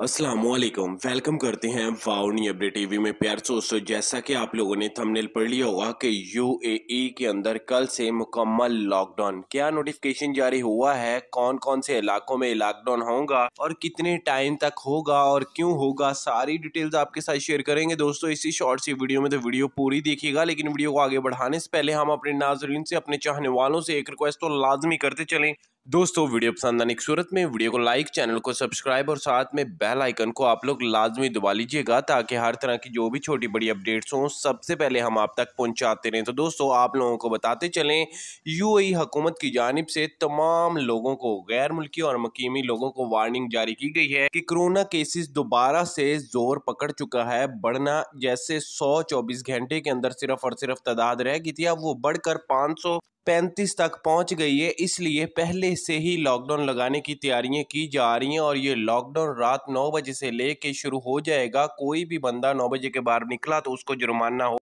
Aslam welcome करते हैं वाउनी अबरे TV में प्यार दोस्तों जैसा कि आप लोगों ने थंबनेल पढ़ लिया होगा कि यूएई e के अंदर कल से मुकम्मल लॉकडाउन क्या नोटिफिकेशन जारी हुआ है कौन कौन से इलाकों में लॉकडाउन होगा और कितने टाइम तक होगा और क्यों होगा सारी डिटेल्स आपके साथ शेयर करेंगे दोस्तों इसी शॉर्ट सी वीडियो में तो वीडियो पूरी देखिएगा लेकिन वीडियो को आगे बढ़ाने से पहले हम अपने नाजरीन से अपने चाहने वालों से एक रिक्वेस्ट तो लाजमी करते चलें दोस्तों वीडियो पसंद आने की सूरत में वीडियो को लाइक चैनल को सब्सक्राइब और साथ में बेल आइकन को आप लोग लाजमी दबा लीजिएगा ताकि हर तरह की जो भी छोटी बड़ी अपडेट्स हों सबसे पहले हम आप तक पहुंचाते रहें तो दोस्तों आप लोगों को बताते चलें यूएई हुकूमत की जानब से तमाम लोगों को गैर मुल्की और मकीमी लोगों को वार्निंग जारी की गई है कि कोरोना केसेस दोबारा से जोर पकड़ चुका है बढ़ना जैसे सौ चौबीस घंटे के अंदर सिर्फ और सिर्फ तादाद रह गई थी अब वो बढ़कर पाँच पैंतीस तक पहुंच गई है इसलिए पहले से ही लॉकडाउन लगाने की तैयारियां की जा रही हैं और ये लॉकडाउन रात नौ बजे से लेके शुरू हो जाएगा कोई भी बंदा नौ बजे के बाहर निकला तो उसको जुर्माना हो